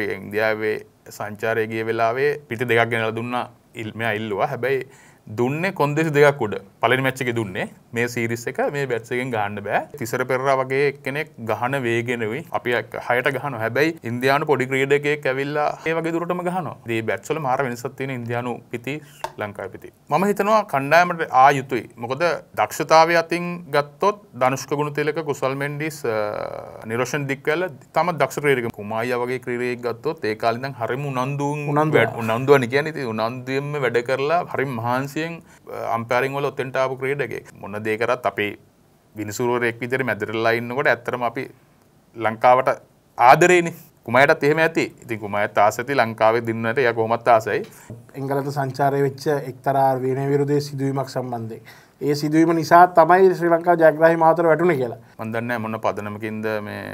ඉන්දියාවේ සංචාරයගිය වෙලාවේ පිටි දෙකක් ගෙනල දුන්න ඉල්ම ඉල්ලවා හැබැයි දුන්නේ කොන්දෙසි දෙකක් උඩ පලනි මැච්චක දුන්නේ මේ සිරිස් එක මේ බැත්සකෙන් ගන්න බෑ තිසර පෙරා වගේ කෙනෙක් ගහන වේගෙනවයි අපි හයට ගහන හැබැයි ඉන්දයාන පොඩි ක්‍රීඩ එකක් ඇවිල්ලා ඒ වගේ දුරටම ගහන දේ බැට්සල මාර වෙනසත්තින ඉන්දයානු පිති ලංකා පිති මම හිතනවා කණ්ඩායමට ආ යුතුයි මොකද දක්ෂතාව අතින් ගත්තොත් දනුෂ්ක ගුණ තෙලක කුසල් මෙන්ඩිස් නිරෝෂන් දික්වල තම දක්ෂරේක කුමාය වගේ ක්‍රීරයෙක් ගත්තොත් ඒ කාලින් හරිම උනන්දුන් උනන් උනන්දුවන කියන උනන්දුවම වැඩ කරලා හරි මහන්සි විනිශ්චයෙන් අම්පරිංවල ඔත්තෙන්ටාපු ක්‍රේඩගේ මොන්න දේකරත් අපේ විනිසුරුවරෙක් විදිර මැදරල්ලා ඉන්නකොට ඇත්තරම අපි ලංකාවට ආදරේනි කුමයටත් එහෙම ඇති ඉතින් කුමයත් ආසති ලංකාවේ දින්නට ය කොහොමත් ආසයි එංගලත සංචාරය වෙච්ච එක්තරා වීන විරුදේ සිදුවීමක් සම්බන්ධයෙන් ඒ සිදුවීම නිසා තමයි ශ්‍රී ලංකා ජයග්‍රාහි මාතර වැටුණ කියලා මන්දන්න මොන පදනමකින්ද මේ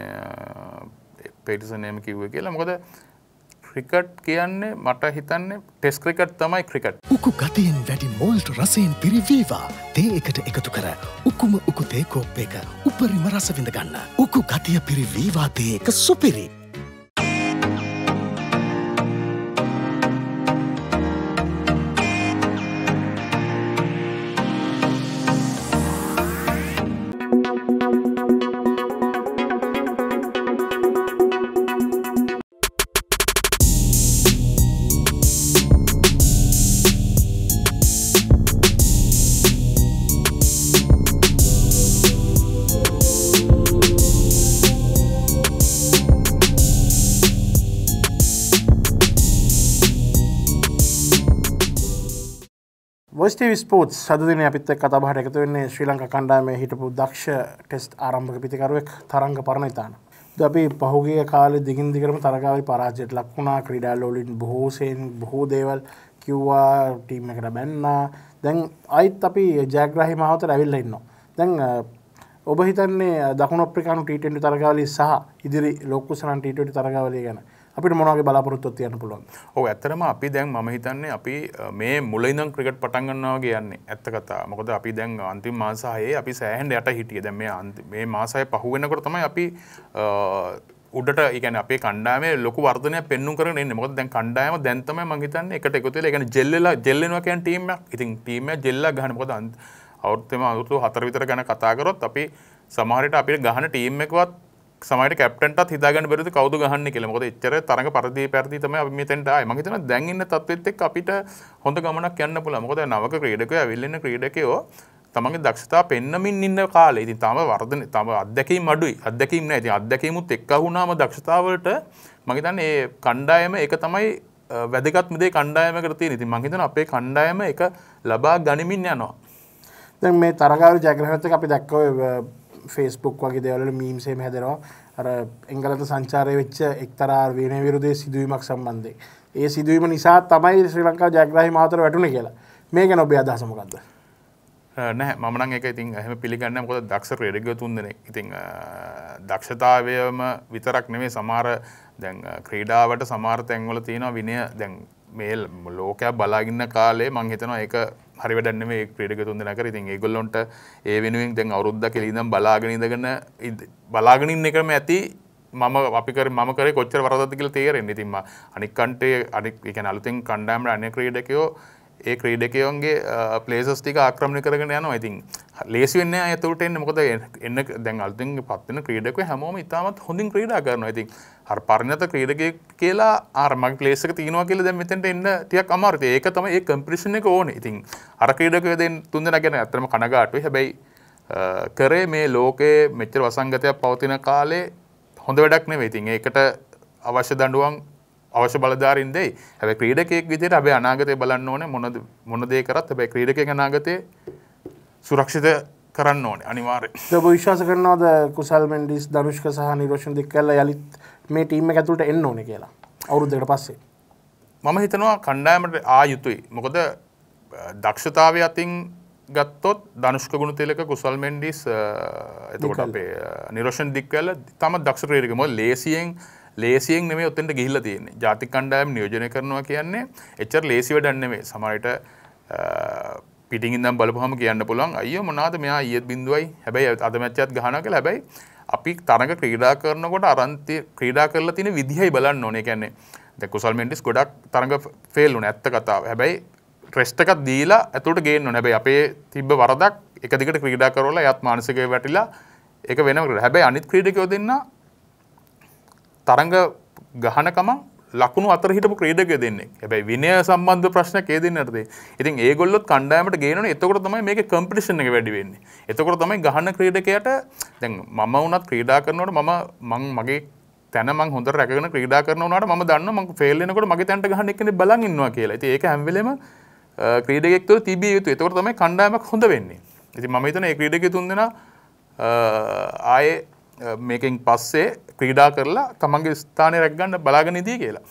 පෙටිසනයම කිව්ව කියලා මොකද ක්‍රිකට් කියන්නේ මට හිතන්නේ ටෙස් ක්‍රිකට් තමයි ක්‍රිකට් උකු ගතියෙන් වැඩි මෝල්ට රසයෙන් පිරිවීවා තේ එකට එකතු කර උකුම උකු තේ කෝප්පයක උපරිම රස විඳ ගන්න උකු ගතිය පිරිවීවා තේ එක සුපිරි පොස්ටව ස්පෝට් සදදින අපිත් කතබහට එකතු වෙන්නේ ශ්‍රී ලංක කණ්ඩාම හිටපු දක්ෂ ටෙස්ට් ආරම්භක පිතිකරුවෙක් තරංග පරණතාන. ද අපි පහුගේ කාල දිගින් දිකරම තරගාව පරාජයට ලක්වුණා ක්‍රඩාල්ලෝලින් බොහෝසයෙන් බොහෝ දේවල් කිව්වා ටීම් එකට බැන්නා දැන් අයිත් අපි ජෑග්‍රහි මහත ඇවිල්ල ඉන්න. දැන් ඔබ හිතන්නේ දකුණ අප්‍රිකානු ටීටෙන්ට තරගාලි සහ ඉදිරි ලොක්කුසනන් ටීටට තරගාවලය ගැන අපිට මොනගේ බලාපොරොත්තුව තියන්න පුළුවන් ඕ ඇතරම අපි දැන් ම හිතන්නේ අපි මේ මුලයිදම් ක්‍රිකට් පටන්ගන්නවා කියන්නේ ඇත්ත කතා මොකද අපි දැන් අන්තිම මාසාහයේ අපි සෑහන්ඩ යට හිටිය දැ මේ අන්ති මේ මාසය පහුවෙනකොට තමයි අපි උඩට එකන අපේ කණ්ඩාම ලොක වර්ධනය පෙන්නු කරන මොද දැන් කණ්ඩායම දැන්තම මහිතන්න එකට එකතු එකන ජෙල්ලලා ජෙල්ලෙනවාකයන් ටීම ඉතින් ටීම ජෙල්ල ගහනකොද අන්ත අවර්තම අවුතු හතර විතර ගැන කතාකරොත් අපි සමහරට අපිට ගහන ටීම් එකවත් සමට කැප්ටට හිදාගන්න බැරි කවුද ගහන්න කියලා මොකද එච්චර තරඟ පරිදි පැරදි තමයි අපි මෙතෙන්ට ආයේ මම හිතනවා දැන් ඉන්න තත්ත්වෙත් එක්ක අපිට හොඳ ගමනක් යන්න පුළුවන් මොකද නවක ක්‍රීඩකයෝ ඇවිල්ලා ක්‍රීඩකයෝ තමගේ දක්ෂතා පෙන්නමින් ඉන්න කාලේ ඉතින් තම වර්ධන තම අත්දැකීම් අඩුයි අත්දැකීම් නැහැ ඉතින් අත්දැකීමුත් එක්ක වුණාම දක්ෂතාවලට මම හිතන්නේ ඒ කණ්ඩායම ඒක තමයි වැදගත්ම දේ කණ්ඩායමකට තියෙන. ඉතින් මම හිතනවා අපේ කණ්ඩායම ඒක ලබා ගනිමින් යනවා. දැන් මේ තරගාවල ජයග්‍රහණත් අපි දැක්කෝ ෆෙස්බුක් වගේ දෙවල මීම්සේ හැදරවා අර එංගලත සංචාරය වෙච්ච එක්තරාර් වෙන විරුදේ සිදුවීමක් සම්බන්ධය ඒ සිදුවීම නිසා තමයි ශ්‍රී ලංකා ජයග්‍රහහි මාතර වැටුණ කියලා මේ ගැන ඔබේ අදහසමකක්ද නෑ මන එක ඉතින් හම පිළිගන්න කොද දක්ෂ රෙඩග තුන්දන ඉතිං දක්ෂතාවයම විතරක් නෙවේ සමාර දැන් ක්‍රීඩාවට සමාර තැන්වල තියෙනවා විනය දැන් මේල් ලෝකයක් බලාගින්න කාලේ මං හිතනවා එක හරි වැඩන්න මේ ක්‍රඩක තුන්දන කර ඉතින් ඒගොල්ලොන්ට ඒ වෙනුවෙන් දැන් අවරුද්දක් එලිදම් බලාගෙනඉදගන්න බලාගෙනින් එකම ඇති මම අපිකර ම කර කොච්චර වරදතිකල තේරෙන් ඉතින්ම අනික්කන්ටේ අනික් එක අලුතින් කණ්ඩෑම්ට අන ක්‍රඩකයෝ ඒ ක්‍රීඩකයෝන්ගේ පලේසස්ටික ආක්‍රමණි කරගෙන යන ඉතින් ලේසිවෙන්න ඇතුට එන්න මොකද එන්න දැන් අල්තින් පත්වන ක්‍රීඩක හැමෝම ඉතාමත් හොඳින් ක්‍රීඩා කරන ඉතින් හර පරිණත ක්‍රීඩක කියලා ආර්මක් ලේසක තියනවා කියල දැ මෙතට එන්න තියක් අමාර්තය ඒක තම ඒ කම්පිෂණ එක ඕන ඉතින් අර ක්‍රීඩකයදෙන් තුන්දෙන ගැන ඇතම කනගාටු හැබැයි කරේ මේ ලෝකයේ මෙච්චර වසංගතයක් පවතින කාලේ හොඳ වැඩක් නෙවෙ ඉතින් ඒකට අවශ්‍ය දඩුවන් අවශ්‍ය බලධාරින් දෙයි. හැබැයි ක්‍රීඩකයෙක් විදිහට අපි අනාගතේ බලන්න ඕනේ මොනද මොන දේ කරත් හැබැයි ක්‍රීඩකයෙක් අනාගතේ සුරක්ෂිත කරන්න ඕනේ අනිවාර්යයෙන්. ඔබ විශ්වාස කරනවද කුසල් මෙන්ඩිස්, ධනුෂ්ක සහ නිරෝෂන් දික්කල්ලා යලිත් මේ ටීම් එක ඇතුළට එන්න ඕනේ කියලා අවුරුද්දකට පස්සේ? මම හිතනවා කණ්ඩායමට ආ යුතුයි. මොකද දක්ෂතාවය අතින් ගත්තොත් ධනුෂ්ක ගුණ තිලක කුසල් මෙන්ඩිස් එතකොට අපේ නිරෝෂන් දික්කල්ලා තම දක්ෂ ක්‍රීඩකයෙක්. මොකද ලේසියෙන් ලේසියෙන් මේ ඔත්තෙන්ට ගිහිල්ල තියන්නේ ජාති කණ්ඩායම් නියෝජනය කරනවා කියන්නේ එච්චර ලේසි වැඩන්න මේ සමයිට පිටිින්දම් බලපහම කියන්න පුළන් අය මොනාද මෙයා ඒත් බිඳුවයි හැබැයි අදමච්චත් ගහනක ලැබයි අපි තරඟ ක්‍රීඩා කරනකොට අරන්තය ක්‍රීඩා කරලා තින විදිහයි බලන්න ඕනේ කැන්නේ දෙකුසල් මෙන්ඩිස් ගොඩක් තරඟ ෆෙල්ලු නැත්ත කතාව හැබැයි ට්‍රෙස්්ටකත් දීලා ඇතුට ගේන්න නැබැයි අපේ තිබ්බ වරදක් එකදිකට ක්‍රීඩා කරලා යත් මානසක වැටිලා එක වෙනකට හැබැයි අනිත් ක්‍රීඩකයෝ දෙන්න තරඟ ගහනකම ලකුණු අතර හිටපු ක්‍රීඩක දෙන්නේ හැබැයි විනය සම්බන්ධ ප්‍රශ්න කේදෙන්නටද ඉතින් ඒගොල්ලොත් කණ්ඩායමට ගේනන එතකොට තමයි මේක කම්පිටිෂන් එක වැඩි වෙන්නේ එතකොට තමයි ගහන ක්‍රීඩකයට දැන් මම වුණත් ක්‍රීඩා කරනවට මම මං මගේ තැන මං හොඳ රැකගෙන ක්‍රීඩා කරනවට මම දන්න මං ෆෙල්ලෙනකොට මගේ තැන්ට ගහන එකන බලන් ඉන්නවා කියලා ඉතින් ඒක හැම වෙලේම ක්‍රීඩකෙක් තුළ තිබිය යුතු එතකොට තමයි කණ්ඩායමක් හොඳ වෙන්නේ ඉතින් මම හිතන ඒ ක්‍රීඩකයෝ තුන් දෙනා ආයේ මේකෙන් පස්සේ ක්‍රීඩා කරලා තමන්ගේ ස්ථානය රැක්ගන්න බලාගනිදී කියලා.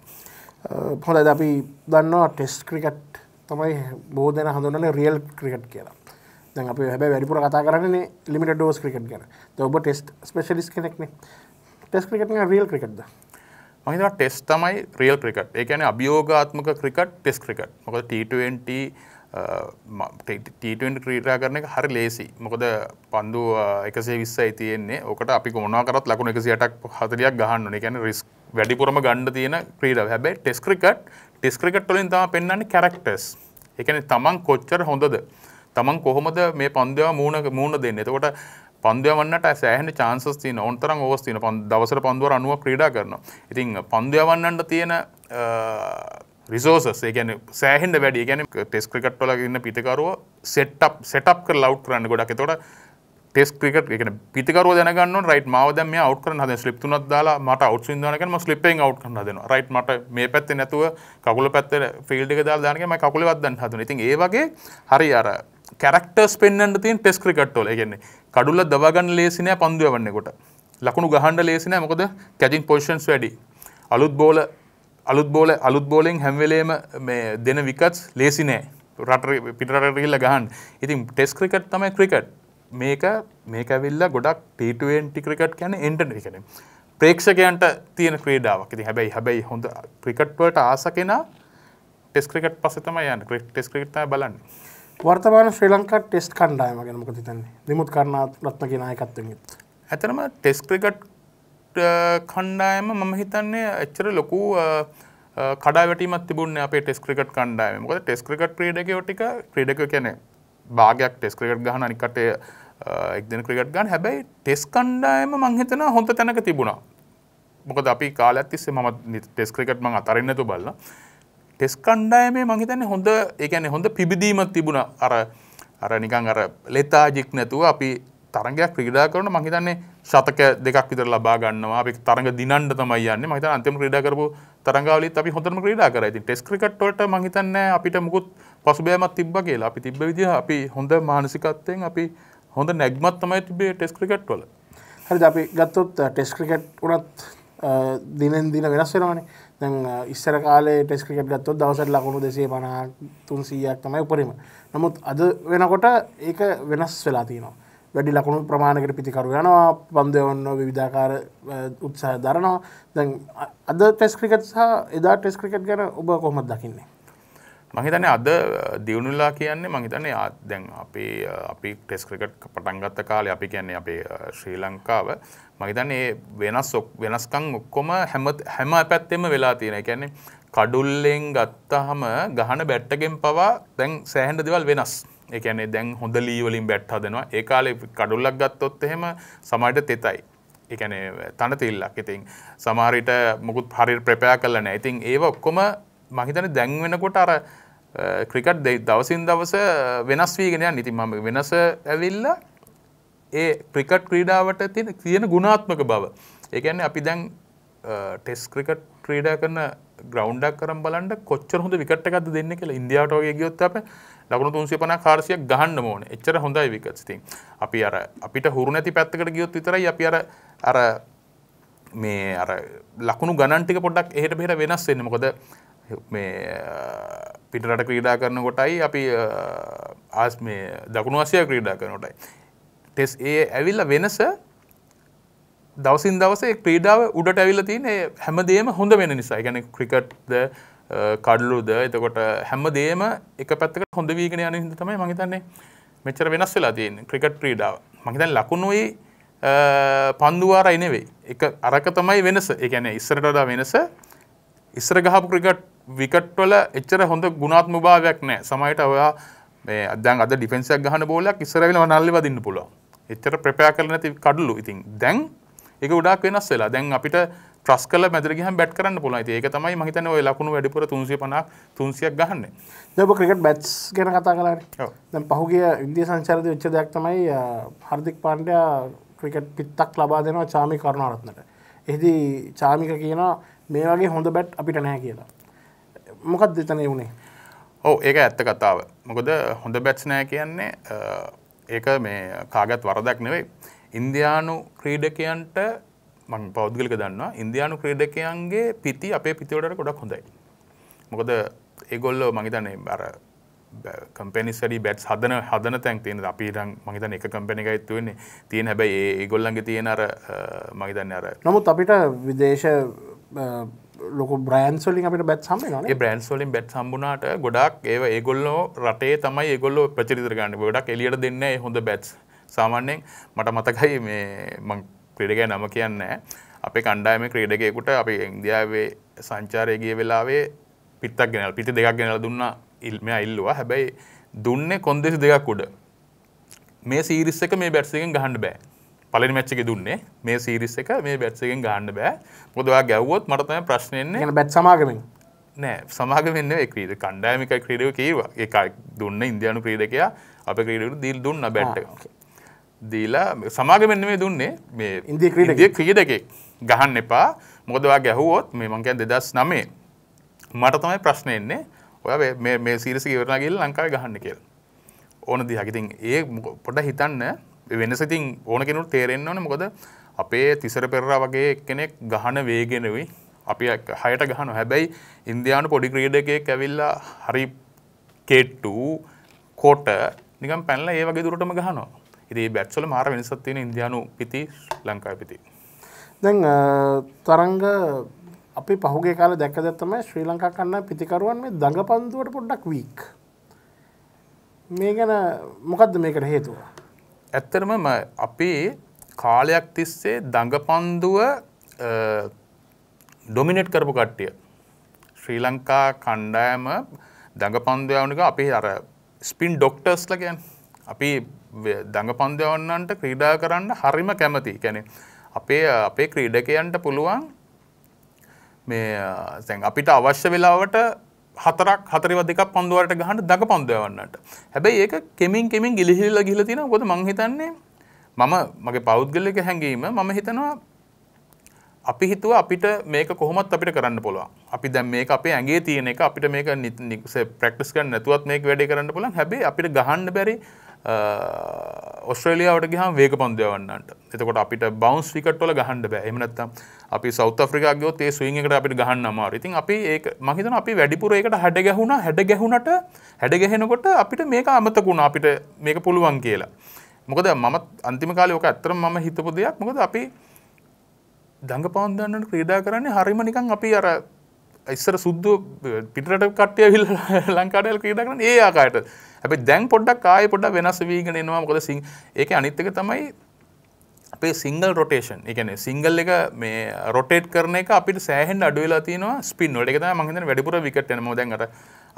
හොඳ අපි දන්නවා ටෙස් ක්‍රිකට් තමයි බෝධන හඳුනල රියල් ක්‍රිකට් කියලා දැන් අප හැබ වැඩිපුර කතා කරන ලිමිට ඩෝස් ක්‍රිකට් ගැන ඔබ ටෙස් ස්පේෂලිස් කෙනෙක්නේ ටෙස් ක්‍රිකට් රියල් ක්‍රිකට්ද මහිවා ටෙස් තමයි රියල් ක්‍රිකට් එකන අභියෝගාත්මක ක්‍රිකට් ටෙස් ක්‍රිකට් මොක ට ටීටෙන්ට ක්‍රීටා කරන එක හරි ලේසි මොකද පන්දු එකසේ විස්සයි තියෙන්නේ ඕකට අපි කොනකරත් ලකුණ එකසිටක් හතරයක් ගහන්න එකැන රිස් වැඩිපුරම ගණ්ඩ තියෙන ක්‍රීඩ හැබැයි ටෙස්ක්‍රිකට් ටෙස්ක්‍රිකට් වලින් තම පෙන්න්න කැරක්ටස් එකන තමන් කොච්චර හොඳද තමන් කොහොමද මේ පන්දවා මූුණ මූුණ දෙන්න එතකොට පන්දයවන්නට සෑහන චාන්සස් තියන ඔන්තරම් ඕස්තින පන් දවසර පන්දුවර අනුව ක්‍රීඩා කරන. ඉතිං පන්දයවන්නට තියෙන රිසෝසස් ගැන සෑහෙන්ට වැඩිය ගැන ටෙස් ක්‍රිකට් ොල ඉන්න පිතිකරුව සෙට්ටප් සෙටප් කර ලව් කරන්න ගොඩක් තොට ටෙස් ක්‍රිකට එක පිකර දැනගන්න රයිට මවද මේ අවට් කරන හද ස්ලිප් තුනත් දාලා මට අවට් දනකම ස්ලිපෙන් අවට් කන්න දෙන රයිට් මට මේ පැත්තේ නැතුව කකුල පැත්ත ෆිල්ඩි දා දානකම කකුලවදන්න හදන ඉතින් ඒවගේ හරි අර කැරක්ටර්ස් පෙන්න්න තින් ටෙස් ක්‍රිකට්ටෝල ගැන්නේ කඩුල්ල දවගන්න ලේසිනය පන්දුව වන්නකොට ලකුණු ගහන්ඩ ලේසිනය මොකද කැජින් පොෂන්ස් වැඩි අලුත් බෝල අලුත් බෝල අලුත් බෝලෙන් හැම්වෙලේම දෙන විකත් ලේසි නෑ රට පිටරටකිල්ල ගහන් ඉතින් ටෙස් ක්‍රිකට් තමයි ක්‍රිකට් මේක මේක විල්ල ගොඩක් ටටන්ටි ක්‍රිකට් කැන එන්ටට කන ප්‍රේක්ෂකයන්ට තියෙන ක්‍රේඩාවක් ති හැබැයි හැබැයි හොඳ ක්‍රිකට්වට ආස කෙනා ටෙස් ක්‍රිකට් පස තම යන ක්‍රිට් ටෙස් ක්‍රිට බලන්න වර්තමාන ශ්‍රී ලංකා ටෙස් කණ්ඩායමගෙන මොකතිතන්නේ දෙමුත් කරණත් රත්න කියෙනයකත්තුත් ඇතනම ටෙස් ක්‍රිකට් කණ්ඩායම මම හිතන්නේ එච්චර ලොකු කඩාවැටීමත් තිබුණ අප ටෙස් ක්‍රිකට් කණ්ඩායම ොද ටෙස් ක්‍රිකට් ්‍රඩකෝ ටික ක්‍රඩක කැනෙ භාගයක් ටෙස් ක්‍රිකට් ගහන අනිකටේ එක්දන ක්‍රිකට් ගන්න හැබැයි ටෙස් කණ්ඩායම මංහිතන හොඳ තැනක තිබුණා මොකද අපි කාල ඇතිස්සේ ම ටෙස් ක්‍රිකට් මං අතරන්නතු බල්ල ටෙස් කණ්ඩායමේ මහිතන්නේ හොඳ ඒකැනෙ හොඳ පිබිදීමත් තිබුණ අර අර නිකං අර ලෙතාජික් නැතුව අපි තරගයක් ක්‍රීඩා කරන මං හිතන්නේ ශතක දෙකක් විතර ලබා ගන්නවා. අපි තරඟ දිනන්න තමයි යන්නේ. මං හිතන්නේ අන්තිම ක්‍රීඩා කරපු තරඟාවලියත් අපි හොඳටම ක්‍රීඩා කරා. ඉතින් ටෙස්ට් ක්‍රිකට් වලට මං හිතන්නේ අපිට මුකුත් පසුබෑමක් තිබ්බා කියලා. අපි තිබ්බ විදිහ අපි හොඳ මානසිකත්වයෙන් අපි හොඳ නැග්මක් තමයි තිබ්බේ ටෙස්ට් ක්‍රිකට් වල. හරිද අපි ගත්තොත් ටෙස්ට් ක්‍රිකට් උනත් දිනෙන් දින වෙනස් වෙනවානේ. දැන් ඉස්සර කාලේ ටෙස්ට් ක්‍රිකට් ගත්තොත් දවසට ලකුණු 250 300ක් තමයි උපරිම. නමුත් අද වෙනකොට ඒක වෙනස් වෙලා තියෙනවා. වැඩි ලකුණු ප්‍රමාණකට පිතිකරු යනවා පන්දයවන්න විධාකාර උත්සාහ දරනවා දැන් අද ටෙස් ක්‍රිකට් සහ එදා ටෙස් ක්‍රිකට් ගැන ඔබ කොහොමත් දකින්නේ මහිතන අද දියුණුල්ලා කියන්නේ මහිතන දැන් අපේ අපි ටෙස් ක්‍රිකට් පටන්ගත්ත කාලය අපි කියන්නේ අපේ ශ්‍රී ලංකාව මහිතන් ඒ වෙනස් වෙනස්කං ඔක්කොම හැම හැම පැත්තෙම වෙලා තියෙන කියන්නේ කඩුල්ලෙන් ගත්තහම ගහන බැට්ටගෙන් පවා දැන් සෑහන්ඩ දෙවල් වෙනස්. එකනේ දැන් හොඳ ලීවලින් බැට් හදනවා ඒ කාලේ කඩුල්ලක් ගත්තොත් එහෙම සමහරට තෙතයි එකන තන තිල්ලක් ඉතින් සමහරිට මුකුත් හරි ප්‍රපයා කරලන ඉතින් ඒ ඔක්කොම මහිතන දැන්වෙනකොට අර ක්‍රිකට් දෙ දවසින් දවස වෙනස් වීගෙනයන් ඉතින් ම වෙනස ඇවිල්ල ඒ ක්‍රිකට් ක්‍රීඩාවට තින තියෙන ගුණාත්මක බව ඒකන්න අපි දැන් ටෙස් ක්‍රිකට් ක්‍රීඩා කරන ග්‍රවන්්ඩක් කරම් බලට කොච්චර හොඳ විකට එකක්ද දෙන්න කියලා ඉන්දයාටෝගේ ගියොත් අප ලකුණු තුන්සේ පනා කාර්සියක් ගහන්න ඕන එච්චර හොඳයි විකත්ස්තින් අපි අර අපිට හුරු නැති පැත්තකට ගියොත් විතරයි අපි අර අර මේ අර ලකුණු ගණන්ටික පොඩක් එහට බෙර වෙනස් වෙන්න මොකද මේ පිටරට ක්‍රීඩා කරන කොටයි අපි ආස් මේ දකුණු වසය ක්‍රීඩා කරනොටයි ටෙස් ඒ ඇවිල්ල වෙනස දවසින් දවසේ ක්‍රීඩාව උඩට ඇවිල්ලා තියෙන හැමදේම හොඳ වෙන නිසා. ඒ කියන්නේ ක්‍රිකට්ද කඩලුද එතකොට හැමදේම එක පැත්තකට හොඳ වීගෙන යන හින්දා තමයි මම හිතන්නේ මෙච්චර වෙනස් වෙලා තියෙන්නේ ක්‍රිකට් ක්‍රීඩාව. මම හිතන්නේ ලකුණුයි පන්දුවාරයි නෙවෙයි. එක අරක තමයි වෙනස. ඒ කියන්නේ ඉස්සරට වඩා වෙනස. ඉස්සර ගහපු ක්‍රිකට් විකට් වල එච්චර හොඳ ගුණාත්මක භාවයක් නැහැ. සමහරට ඔයා මේ දැන් අද ඩිෆෙන්ස් එකක් ගහන බෝලයක් ඉස්සර වෙලා නල්ලේ වදින්න පුළුවන්. එච්චර ප්‍රෙපෙයාර් කරලා නැති කඩලු. ඉතින් දැන් එක ගොඩක් වෙනස් වෙලා දැන් අපිට ට්‍රස් කල මැදරගහ බැට කරන්න පුල ඒක තමයි මහිතන ඔය ලකුණු වැඩිපුර තුන්සිය පනක් තුන්සියක් ගහන්න දැබ ක්‍රිකට් බැට්ස් ගැන කතා කලා දැන් පහුගේ ඉන්දිය සංචරද විච්ච දෙයක් තමයි හර්දික් පාණ්ඩයා ක්‍රිකට් පිත්තක් ලබා දෙනවා චාමි කරුණාරත්නට එහිදී චාමික කියන මේ වගේ හොඳ බැට් අපිට නෑ කියලා මොකක් දෙතනය වුණේ ඕ ඒක ඇත්ත කතාව මොකද හොඳ බැට්ස් නෑ කියන්නේ ඒක මේ කාගත් වරදක් නෙවෙයි ඉන්දයානු ක්‍රීඩකයන්ට මං පෞද්ගලික දන්නවා ඉන්දයානු ක්‍රීඩකයන්ගේ පිති අපේ පිතිවලට ගොඩක් හොඳයි. මොකද ඒගොල්ලෝ මහිතනේ බර කම්පෙනි සඩි බැට් හදන හදන තැන් තියෙන අපි රං මහිතන එක කම්පැනි එකයිත් වෙන්නේ තියෙන හැබැයි ඒ ඒගොල්ලන්ගේ තියෙන අර මහිතන්නේ අර නමුත් අපිට විදේශ ලොක බ්‍රන්ස්ලින් අපට බැත් සම බ්‍රන්ස්ලින් බැත් සම්බුණට ගොඩක් ඒ ඒගොල්ලෝ රටේ තමයි ඒගොල්ලෝ ප්‍රචරිතරගන්න ගොඩක් එලියට දෙන්න හොඳ බැත්ස් සාමාන්‍යයෙන් මට මතකයි මේ මං ක්‍රඩගය නම කියන්න අපේ කණ්ඩායම ක්‍රඩගයකුට අපි ඉන්දියාවේ සංචාරයගිය වෙලාවේ පිත්තක් ගෙනල් පිටි දෙකක් ගෙනල දුන්න ඉල්ම ඉල්ලවා හැබැයි දුන්නේ කොන්දෙසි දෙකක් උඩ මේ සීරිස් එක මේ බැට්සකෙන් ගහන්න බෑ පලනි මච්චක දුන්නේ මේ සීරිස් එක මේ බැට්සකෙන් ගහන්න බෑ මුොදවා ගැව්වොත් මටතම ප්‍රශ්නයන්නේ බැත් සමාගමින් නෑ සමාගමන්න ක්‍රීද කණ්ඩායමික ක්‍රීඩව කීවා ඒ දුන්න ඉන්දයානු ක්‍රීඩකයා අප ක්‍රීඩට දිල් දුන්න බැට්ට දීලා සමාගමෙන් මේ දුන්නේ මේ ඉන්දිය ක්‍රීඩකගේ ක්‍රීඩකෙක් ගහන්න එපා මොකද ඔයා ගැහුවොත් මේ මං කියන්නේ 2009 මට තමයි ප්‍රශ්නේ එන්නේ ඔයා මේ මේ සීරීස් එක ඉවරනා ගිහලා ලංකාවේ ගහන්න කියලා. ඕන දිහා. ඉතින් ඒ පොඩ හිතන්න වෙනස ඉතින් ඕන කෙනෙකුට තේරෙන්න ඕනේ මොකද අපේ තිසර පෙරරා වගේ කෙනෙක් ගහන වේගෙනුයි අපි හයට ගහනවා. හැබැයි ඉන්දියානු පොඩි ක්‍රීඩකයෙක් ඇවිල්ලා හරි K2 කොට නිකන් පැනලා ඒ වගේ දුරටම ගහනවා. ඉති බැට්සල මාර වෙනසත් තියෙන ඉන්දයානු පිති ලංකා පිති. දැන් තරංග අපි පහුගේ කාල දැක දත්තම ශ්‍රී ලංකා කන්න පිතිකරුවන් මේ දඟ පන්දුවට පොඩ්ඩක් වීක්. මේ ගැන මොකක්ද මේකට හේතුව. ඇත්තරම අපි කාලයක් තිස්සේ දඟ පන්දුව ඩොමිනෙට් කරපු කට්ටිය. ශ්‍රී ලංකා කණ්ඩායම දඟ පන්දයාවනික අපි අර ස්පින් ඩොක්ටර්ස්ල ගැන් අපි දඟ පන්දවන්නන්ට ක්‍රීඩා කරන්න හරිම කැමති කැනෙ අපේ අපේ ක්‍රීඩකයන්ට පුළුවන් මේ සැන් අපිට අවශ්‍ය වෙලාවට හතරක් හතරව දෙක පන්දුවට ගහන්න දඟ පන්දවන්නට හැබැයි ඒක කෙමින් කෙමින් ගිලිහිල්ල ගිහිල තියෙන ගොද මංහිතන්නේ මම මගේ පෞද්ගලික හැඟීම මම හිතනවා අපි හිතුව අපිට මේක කොහොමත් අපිට කරන්න පුළුවන් අපි දැන් මේක අපේ ඇගේ තියෙන එක අපිට මේක ප්‍රක්ටිස් කරන්න නැතුවත් මේක වැඩේ කරන්න පුළුවන් හැබැයි අපිට ගහන්න බැරි ඔස්ට්‍රේලියාවට ගහම් වේග පන්දයවන්නට එතකොට අපිට බවන්ස් විකට්වල ගහන්ඩ බෑ එමනත්තම් අපි සෞත ්‍රිකාගයෝ ඒ සුවංකට අපිට ගහන්න අමාර ඉතින් අපි ඒ මහිතන අපි වැඩිපුරේකට හැඩ ගැහුණ හැඩ ගැහුණට හැඩ ගැහෙනකොට අපිට මේක අමතකුණ අපිට මේක පුළුවන් කියලා මොකද මත් අන්තිම කාලයෝක ඇතර ම හිතපු දෙයක් මොකද අපි දඟ පවන්දන්නට ක්‍රීඩා කරන්නේ හරිම නිකං අපි අර ඉස්සර සුද්ද පිටට කටය විල් ලංකාඩල් ක්‍රීඩක්න ඒ ආකායට ඇැ දැන් පොඩ්ඩක් ආය පොඩ වෙනස් වීගෙන එනවා මොකද සිං ඒක අනිත්තක තමයි අපේ සිංගල් රොටේෂන් එකන සිංගල් එක මේ රොටේට් කරන එක අපිට සෑහෙන් අඩුවෙලා තිනවා ස්පින් ොට එක මහිත වැඩිපුර විකට මෝදැන්ට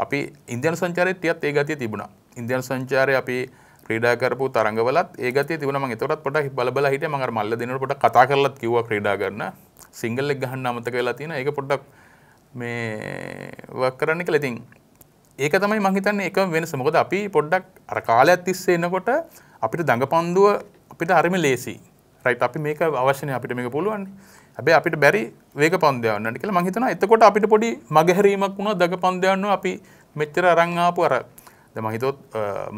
අපි ඉන්දියන් සංචාරයටයත් ඒ ගතිය තිබුණා ඉන්දියන් සංචාරය අපි ක්‍රඩාකරපු තරගවලත් ඒගත තිබන තොරත් පොට බලබල හිට මඟ මල්ල දෙනට කතා කරලත් කිව ක්‍රඩා කරන්න සිංගල්ලෙක් ගහන්න අමතක වෙලා තින ඒ පොඩ්ඩක් මේ වක් කරන්න කියලා ඉතින් ඒක තමයි මං හිතන්නේ එකම වෙනස මොකද අපි පොඩ්ඩක් අර කාලයක් තිස්සේ එනකොට අපිට දඟපන්දුව අපිට හරිම ලේසි රයිට් අපි මේක අවශ්‍යනේ අපිට මේක පුළුවන් හැබැයි අපිට බැරි වේග පන්දය යන්නට කියලා මං හිතනවා එතකොට අපිට පොඩි මගහැරීමක් වුණා දඟ පන්දය යනවා අපි මෙච්චර අරන් ආපු අර මහිතොත්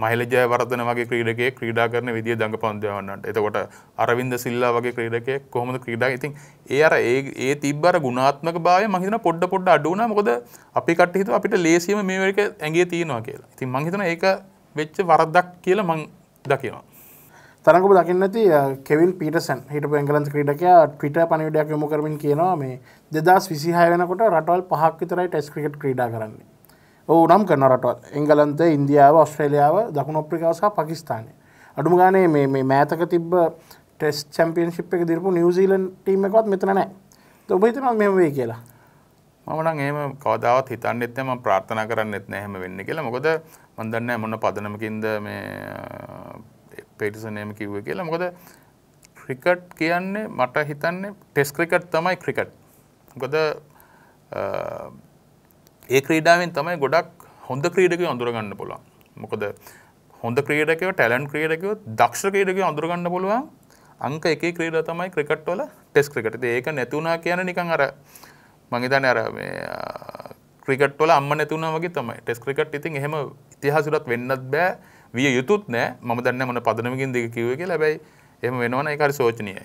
මහිලජය වර්ධන වගේ ක්‍රීඩකගේ ක්‍රීඩා කරන විදිිය දඟ පන්දවන්නට එතකොට අරවින්ද සිල්ලා වගේ ක්‍රීඩකය කොහොමද ක්‍රීඩා ඉතින් ඒ අර ඒ ඒ තිබ්බර ගුණාත්මක බාය මහිතන පොඩ්ඩ පොඩ්ඩ අඩුන මොද අපි කටහිතු අපිට ලේසියම මේවැක ඇගේ තියෙනවා කියලා ඉතින් මහිතන ඒක වෙච්ච වරදක් කියල මං දකිනවා. තරකු දකින්නති කෙවිල් පිටසන් හිට පැංගලන්ස් ක්‍රඩකයා ට්‍රිට පනිවිඩයක් යොමු කරමින් කියනවා මේ දෙදස් විසිහය වෙනකොට රටවල් පහක් විතරයි ටෙස් ක්‍රිකට් ක්‍රඩා කරන්නේ ඕනම් කරන රටවත් එංගලන්ත ඉන්දියාව ඔස්ට්‍රේලියාව දකුණ ඔප්‍රිකාව සහ පකිස්ානය අඩුම ගානේ මේ මෑතක තිබ ටෙස් චම්පියන්ශිප් එක දිරපු නිවසිීලන් ටීම එකවත් මෙතන නෑ ඔබ හිතන මෙම වේ කියලා මමන ඒම කවදාවත් හිතන්නෙත්ම ප්‍රාර්ථන කරන්න එත් නැහැම වෙන්න කියලා මොකද මන්දන්න මොන පදනමකින්ද මේ පේටිසනයම කිව්ව කියලා මොකද ක්‍රිකට් කියන්නේ මට හිතන්නේ ටෙස් ක්‍රිකට් තමයි ක්‍රිකට් ගොද ඒ ක්‍රීඩාවෙන් තමයි ගොඩක් හොඳ ක්‍රීඩක අඳුරගන්න පුළුවන් මොකද හොඳ ක්‍රීඩකව ටැලන් ක්‍රීඩකව දක්ෂ ක්‍රීඩක අඳුරගන්න පුළුවන් අංක එක ක්‍රීඩ තමයි ක්‍රිකට්වල ටෙස් ක්‍රිකට ඒක නැතුුණා කියන නිකං අර මහිතන අර ක්‍රිකට්වල අම්ම නැතුුණ වගේ තමයි ටෙස් ක්‍රිකට් ඉතින් එහෙම ඉතිහාසුරත් වෙන්නත් බෑ විය යුතුත් නෑ මම දන්න මොන පදනමකින් දෙක කිව කිය ලැබයි එම වෙනවන එකරි සෝචනයයි.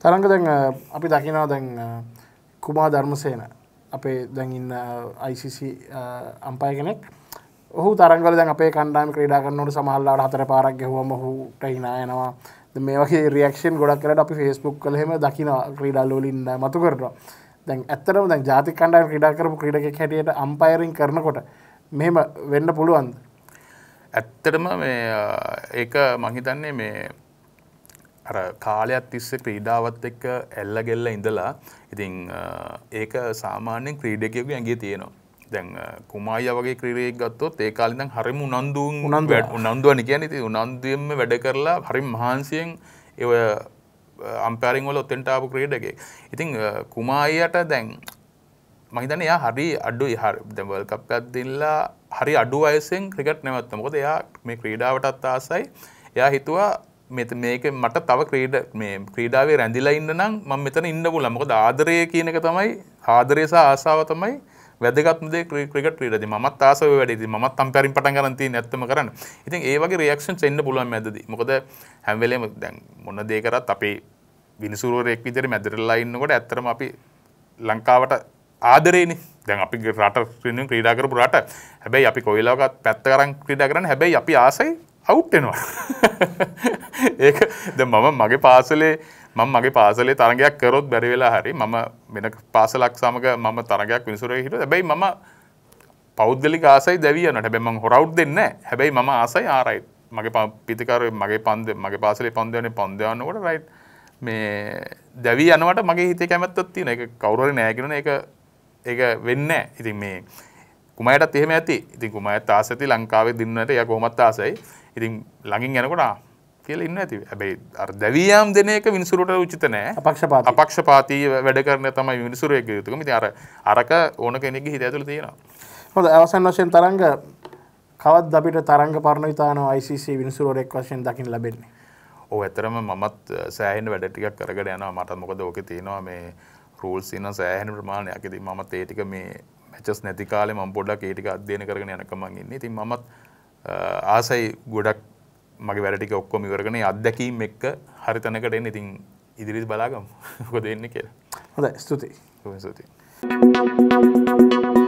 තරංග දැන් අපි දකිනා දැන් කුමා ධර්මසේන අපේ දැන්ඉන්න අයිසිසි අම්පය කෙනෙක් ඔහු තරගල දැන් අපේ කණ්ඩාම් ක්‍රඩා කරන්නට සමහල්ලාට හතර පාරක් ගැහුවම හුට හිනායනවා මේ වගේ රියක්ෂන් ගොඩක් කරට අපි ෆෙස්බුක් කළහෙම දකින ක්‍රීඩල්ලෝලින්න මතු කරට දැන් ඇත්තරම දැන් ජාති කණ්ඩාම් ක්‍රඩා කරපු ක්‍රඩක හැටියට අම්පයිරින් කරනකොට මෙහෙම වෙන්න පුළුවන්ද ඇත්තටම මේ ඒක මහිතන්නේ මේ අර කාලයක් තිස්සේ ක්‍රීඩාවත් එක්ක ඇල්ල ගෙල්ල ඉඳලා ඉතින් ඒක සාමාන්‍යෙන් ක්‍රීඩකයකු ඇගේ තියෙනවා දැන් කුමාය වගේ ක්‍රීරයෙක් ගත්තොත් ඒ කාලිදන් හරිම උනන්දුවන් උනන් වැඩ උනන්දුවන කියන ති උනන්දුවෙන්ම වැඩ කරලා හරිම් මහන්සියෙන් එය අම්පෑරිංවල ඔත්තෙන්ටාපු ක්‍රීඩගේ ඉතිං කුමායට දැන් මහිතන එයා හරි අඩු හරි දැවල් කප්කත් දෙල්ලා හරි අඩු අයසෙන් ක්‍රිකට් නැවත්තමකොද එයා මේ ක්‍රීඩාවටත් ආසයි එයා හිතුවා මෙත මේක මට තව ක්‍රීඩ මේ ක්‍රීඩාවේ රැඳිලා ඉන්න නම් මම මෙතන ඉන්න පුළුවන්. මොකද ආදරය කියන එක තමයි ආදරය සහ ආසාව තමයි වැදගත්ම දේ ක්‍රිකට් ක්‍රීඩාදී. මමත් ආසාව වැඩි ඉතින් මමත් අම්පයරින් පටන් ගන්න තියෙන ඇත්තම කරන්න. ඉතින් ඒ වගේ රියැක්ෂන්ස් එන්න පුළුවන් මැදදී. මොකද හැම වෙලේම දැන් මොන දේ කරත් අපේ විනිසුරුවරයෙක් විදිහට මැදටලා ඉන්නකොට ඇත්තටම අපි ලංකාවට ආදරේනේ. දැන් අපි රට ක්‍රීඩා කරපු රට. හැබැයි අපි කොයිලාවකත් පැත්ත කරන් ක්‍රීඩා කරන්න හැබැයි අපි ආසයි අවුට්ටෙනවා ඒක ද මම මගේ පාසලේ මම මගේ පාසලේ තරගයක් කරොත් බැරි වෙලා හරි මම වෙන පාසලක් සමග මම තරගයක් විනිසුරේ හිටියොත් හැබැයි මම පෞද්ගලික ආසයි දැවිය යනට හැබැයි මම හොරවුට් දෙන්නේ නැහැ හැබැයි මම ආසයි ආරයි මගේ පිතිකාරය මගේ පන්ද මගේ පාසලේ පන්දයනේ පන්ද යනකොට රයිට් මේ දැවි යනවට මගේ හිතේ කැමැත්තක් තියෙන එක කවුරු හරි නැහැ කියන එක ඒක වෙන්නේ නැහැ ඉතින් මේ කුමයටත් එහෙම ඇති ඉතින් කුමයත් ආස ඇති ලංකාවේ දින්නට එයා කොහොමත් ආසයි ඉතින් ළඟින් යනකොට කියල ඉන්න ඇති ඇබයි දැවියම් දෙනක මිනිසුරට උචිත නෑ පක්ෂපා පක්ෂපාතිය වැඩ කරන තමයි මිනිසුරයක යුතුකම ති අර අරක ඕන කෙනෙක් හිත ඇතුළ තියෙනවා හොද අවසන් වශයෙන් තරංග කවත් අපිට තරංග පරණ විතාන යිC විනිසුරෙක් වශයෙන් දකිින් ලබෙන්නේ ඕ ඇතරම මත් සෑහන් වැඩටිකක් කරගට යනවා මට මොකද ඕක තියෙනවා මේ රූල් සින සෑහන ප්‍රමාණයක් ඇති මත් ඒටික මේ මැචස් නැති කාලේ මම් පොඩ්ඩක් ඒටික අධ්‍යයන කරගෙන යනකමන් ඉන්නේ ඉතින් මත් ආසයි ගොඩක් මගේ වැරටික ඔක්කොම ඉවරගෙන අත්දැකීම් එක්ක හරිතනකට එන්න ඉතින් ඉදිරිත් බලාගම් හො දෙන්න කියලා හොඳ ස්තුතියි සති. Thank you.